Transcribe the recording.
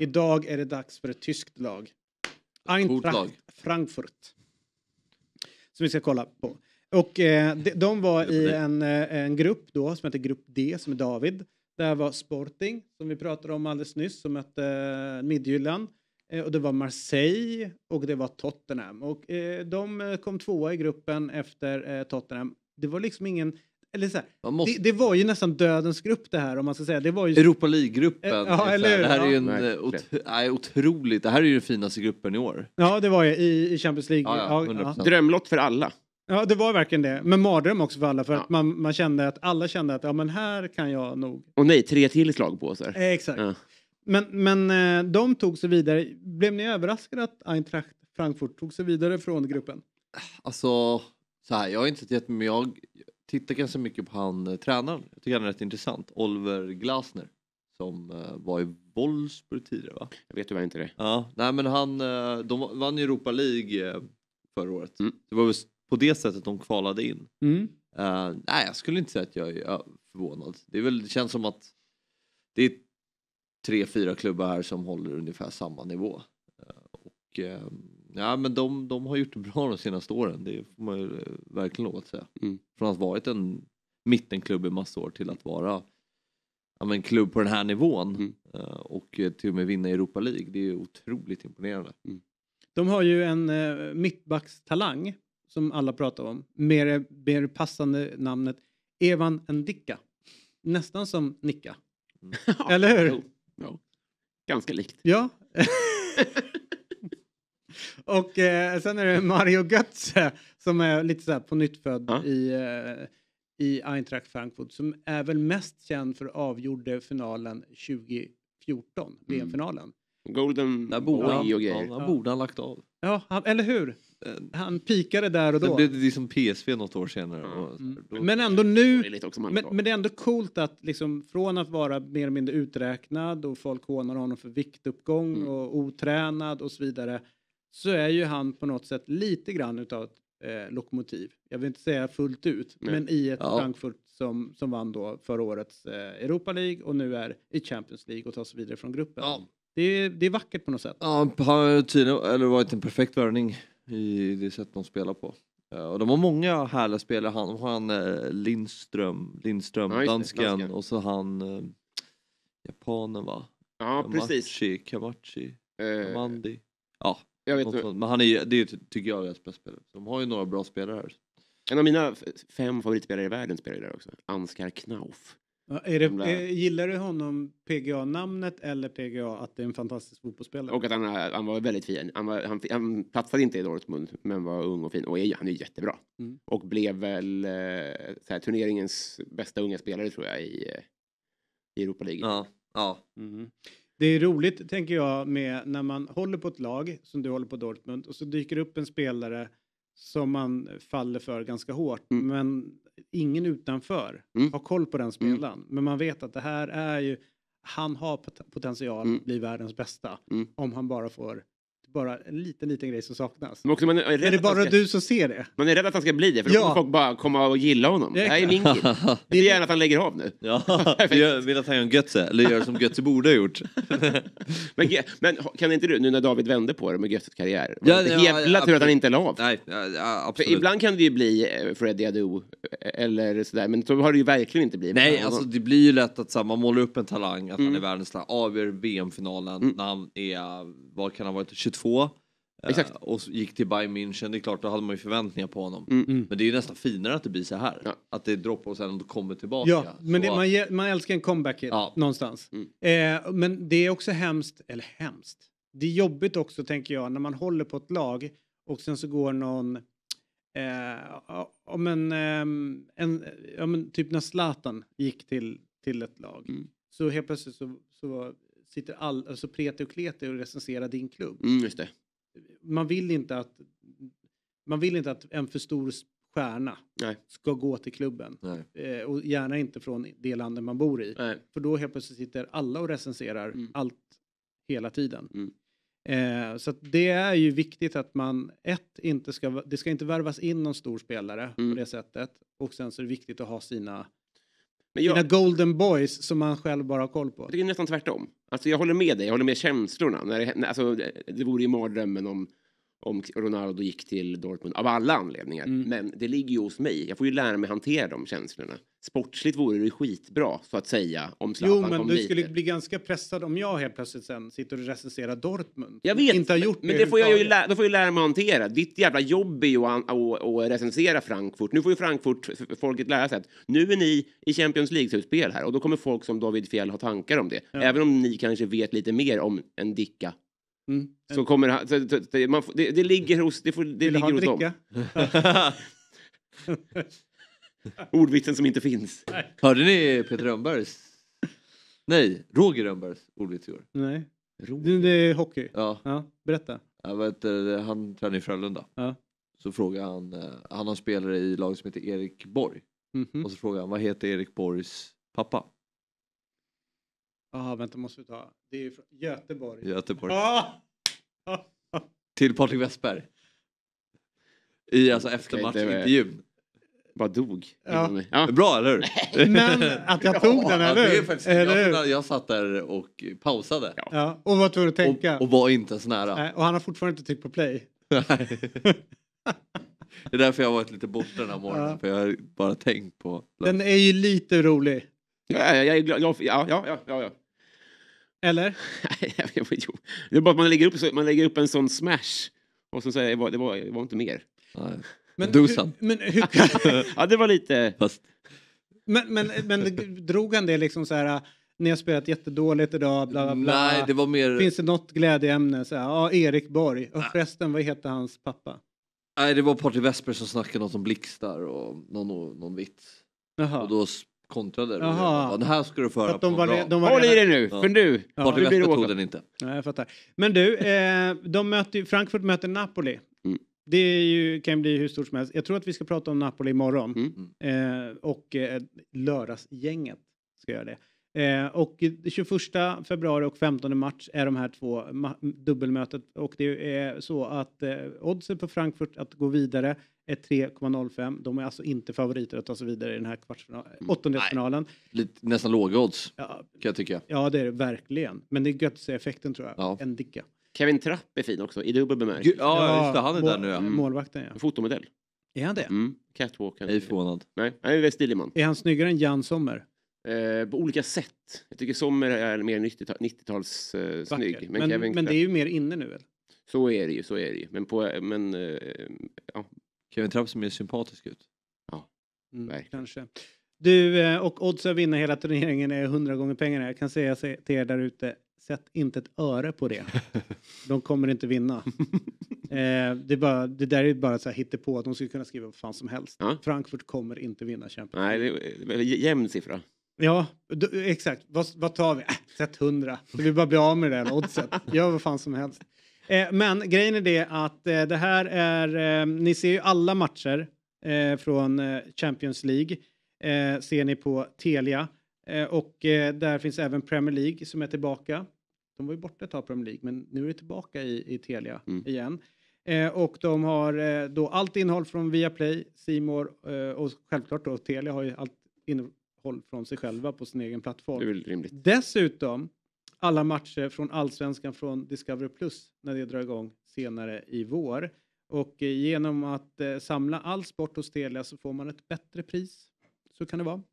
Idag är det dags för ett tyskt lag. Eintracht Frankfurt. Som vi ska kolla på. Och eh, de, de, var i en, eh, en grupp då som heter Grupp D, som är David. Där var Sporting, som vi pratade om alldeles nyss, som mötte eh, Midtjylland. Eh, och det var Marseille och det var Tottenham. Och eh, de eh, kom tvåa i gruppen efter eh, Tottenham. Det var liksom ingen eller så här, måste... det, det, var ju nästan dödens grupp det här om man ska säga. Det var ju... Europa League-gruppen. Eh, ja, Det här ja. är ju en, eh, nej, ot otroligt, det här är ju den finaste gruppen i år. Ja det var ju i, i Champions League. Ja, ja, ja. Drömlott för alla. Ja det var verkligen det. Men mardröm också för alla för att man, man kände att alla kände att ja men här kan jag nog. Och nej, tre till slagpåsar. Eh, exakt. Men, men eh, de tog sig vidare. Blev ni överraskade att Eintracht Frankfurt tog sig vidare från gruppen? Alltså, så här, jag har inte sett men jag tittar ganska mycket på han eh, tränaren. Jag tycker han är rätt intressant. Oliver Glasner. Som eh, var i Wolfsburg tidigare va? Jag vet tyvärr inte det. Ja, nej men han, eh, de vann ju Europa League förra året. Mm. Det var väl på det sättet de kvalade in. Mm. Uh, nej, jag skulle inte säga att jag är förvånad. Det, är väl, det känns som att det är tre, fyra klubbar här som håller ungefär samma nivå. Uh, och uh, Ja, men de, de har gjort det bra de senaste åren. Det får man ju eh, verkligen lov att säga. Mm. Från att ha varit en mittenklubb i massor år till att vara ja, men, klubb på den här nivån mm. Eh, och eh, till och med vinna Europa League. Det är otroligt imponerande. Mm. De har ju en eh, mittbackstalang som alla pratar om med det, med passande namnet Evan Ndicka. Nästan som Nicka. Mm. Eller hur? Jo. Ganska likt. Ja. Och eh, sen är det Mario Götze som är lite så på nytt ja. i, eh, i Eintracht Frankfurt som är väl mest känd för avgjorde finalen 2014, VM-finalen. Mm. Golden Boy och grejer. Ja, där borde han lagt av. Ja, han, eller hur? Eh, han pikade där och då. Sen blev det liksom PSV något år senare. Mm. Men ändå nu, men, men, det är ändå coolt att liksom från att vara mer eller mindre uträknad och folk hånar honom för viktuppgång mm. och otränad och så vidare så är ju han på något sätt lite grann utav ett eh, lokomotiv. Jag vill inte säga fullt ut, Nej. men i ett ja. Frankfurt som, som vann då förra årets eh, Europa League och nu är i Champions League och tar sig vidare från gruppen. Ja. Det, är, det är vackert på något sätt. Ja, han har tydligen varit en perfekt värvning i det sätt de spelar på. Eh, och de har många härliga spelare. Han, har han eh, Lindström, Lindström ja, dansken, dansken, och så han eh, japanen va? Ja, Kamachi, precis. Kamachi, Kamachi, eh. Kamandi. Ja, jag vet inte. Men han är, det tycker jag är deras bästa spelare. De har ju några bra spelare. här. En av mina fem favoritspelare i världen spelar ju där också. Ansgar Knauf. Ja, är det, där... Eh, gillar du honom, PGA-namnet eller PGA att det är en fantastisk fotbollsspelare? Och att han, han var väldigt fin. Han, var, han, han platsade inte i Dortmund, men var ung och fin. Och är, han är jättebra. Mm. Och blev väl eh, här, turneringens bästa unga spelare tror jag i, eh, i Europa League. Ja, ja. Mm. Det är roligt, tänker jag, med när man håller på ett lag som du håller på Dortmund och så dyker upp en spelare som man faller för ganska hårt. Mm. Men ingen utanför mm. har koll på den mm. spelaren. Men man vet att det här är ju, han har potential mm. att bli världens bästa mm. om han bara får bara en liten, liten grej som saknas. Men också man är, är, det bara ska... du som ser det? Man är rädd att han ska bli det, för ja. då kommer folk bara komma och gilla honom. Det, här är min kid. Jag vill gärna att han lägger av nu. Ja. jag vill att han gör en Götze, eller gör som Götze borde ha gjort. men, men, kan inte du, nu när David vände på det med Götzes karriär, var ja, det ja, jävla ja, tur att han inte la av? Nej, ja, absolut. För ibland kan det ju bli eh, Freddy Adu eh, eller sådär, men så har det ju verkligen inte blivit. Nej, alltså det blir ju lätt att så man målar upp en talang, att mm. han är mm. världens avgör VM-finalen mm. när han är, vad kan han ha varit, 22 2. Eh, Exakt. Och gick till Bayern München, det är klart då hade man ju förväntningar på honom. Mm, mm. Men det är ju nästan finare att det blir så här. Ja. Att det droppar och sen kommer tillbaka. Ja, men det, man, man älskar en comeback ja. någonstans. Mm. Eh, men det är också hemskt, eller hemskt. Det är jobbigt också tänker jag när man håller på ett lag och sen så går någon eh, om ehm, en, eh, en om en, typ när Zlatan gick till, till ett lag mm. så helt plötsligt så, så sitter all, alltså Prete och Klete och recenserar din klubb. Mm, just det. Man vill inte att man vill inte att en för stor stjärna Nej. ska gå till klubben. Eh, och gärna inte från det landet man bor i. Nej. För då helt plötsligt sitter alla och recenserar mm. allt hela tiden. Mm. Eh, så det är ju viktigt att man, ett, inte ska, det ska inte värvas in någon stor spelare mm. på det sättet. Och sen så är det viktigt att ha sina men jag, Dina golden boys som man själv bara har koll på. Det är nästan tvärtom. Alltså jag håller med dig, jag håller med känslorna. När det, alltså, det vore ju mardrömmen om om Ronaldo gick till Dortmund av alla anledningar. Mm. Men det ligger ju hos mig. Jag får ju lära mig hantera de känslorna. Sportsligt vore det skitbra så att säga om Zlatan Jo, men du lite. skulle bli ganska pressad om jag helt plötsligt sen sitter och recenserar Dortmund. Jag vet, inte har gjort men det, men det får jag ju lä- då får jag lära mig hantera. Ditt jävla jobb är ju att recensera Frankfurt. Nu får ju Frankfurt folket lära sig att nu är ni i Champions League-slutspel här och då kommer folk som David Fjell ha tankar om det. Ja. Även om ni kanske vet lite mer om en Dicka Mm. Så kommer han, så, det, det, ligger hos, det får, det ligger hos dem. Ordvitsen som inte finns. Nej. Hörde ni Peter Rönnbergs? Nej, Roger Rönnbergs ordvits i år. Nej. Roger. Det är hockey? Ja. ja. berätta. Jag vet, han tränar i Frölunda. Ja. Så frågar han, eh, han har spelare i laget som heter Erik Borg. Mm -hmm. Och så frågar han, vad heter Erik Borgs pappa? Ja, vänta, måste vi ta. Det är från Göteborg. Göteborg. Ah! Till Patrik Westberg. I alltså eftermatchintervjun. Bara dog. Ja. Ja. Bra eller hur? Men att jag tog den eller ja, jag, jag satt där och pausade. Ja. Och var tvungen att tänka. Och, och, var inte ens nära. Nej, och han har fortfarande inte tryckt på play. det är därför jag har varit lite borta den här morgonen. För jag har bara tänkt på... Den är ju lite rolig. Ja, jag är glad. Ja, ja, ja. ja, Eller? jo. Det är bara att man lägger upp, man lägger upp en sån smash och så säger det var, det var, inte mer. Men Do hur, men hur, ja, det var lite... Fast. Men, men, men drog han det liksom så här ni har spelat jättedåligt idag, bla bla bla. Nej, det var mer... Finns det något glädjeämne? Så här, ja, Erik Borg. Och förresten, vad heter hans pappa? Nej, det var Party Vesper som snackade något om blixtar och någon, någon vits. Jaha. Och då kontrade. Och Jaha. Det här ska du föra För de på var bra. de var Håll i dig nu, Ja. för nu! Ja. Bort i det blir inte. Nej, jag fattar. Men du, eh, de möter, Frankfurt möter Napoli. Mm. Det är ju, kan ju bli hur stort som helst. Jag tror att vi ska prata om Napoli imorgon. Mm. Eh, och eh, lördagsgänget ska göra det. Eh, och 21 februari och 15 mars är de här två dubbelmötet. Och det är så att eh, oddset på Frankfurt att gå vidare är 3,05. De är alltså inte favoriter att ta sig vidare i den här kvartsfinalen, mm. åttondelsfinalen. nästan låga odds ja, kan jag tycka. Ja det är det verkligen. Men det är gött att se effekten tror jag. Ja. En dicka. Kevin Trapp är fin också i dubbel bemärkelse. Ja, just det, han är där nu. Ja. Mm. Målvakten ja. Fotomodell. Är han det? Mm. Catwalk. Ej förvånad. Nej, han är en stilig man. Är han snyggare än Jan Sommer? Eh, på olika sätt. Jag tycker Sommer är mer 90-talssnygg. Eh, men, men, men, det är ju mer inne nu väl? Så är det ju, så är det ju. Men, på, men eh, ja, Kevin Trapp ser mer sympatisk ut. Ja, mm, Kanske. Du, eh, och odds att vinna hela turneringen är hundra gånger pengarna. Jag kan säga till er där ute, sätt inte ett öre på det. De kommer inte vinna. eh, det, bara, det, där är bara så här på att de skulle kunna skriva vad fan som helst. Ja. Frankfurt kommer inte vinna Champions League. Nej, det är jämn siffra. Ja, då, exakt. Vad, vad tar vi? Äh, sätt hundra. Så vi bara blir av med det där oddset. Gör vad fan som helst. Eh, men grejen är det att eh, det här är, eh, ni ser ju alla matcher från Champions League ser ni på Telia och där finns även Premier League som är tillbaka. De var ju borta ett tag Premier League men nu är det tillbaka i, i Telia mm. igen. och de har då allt innehåll från Viaplay, Simor och självklart då Telia har ju allt innehåll från sig själva på sin egen plattform. Dessutom alla matcher från allsvenskan från Discovery Plus när det drar igång senare i vår. Och eh, genom att eh, samla all sport hos Telia så får man ett bättre pris. Så kan det vara.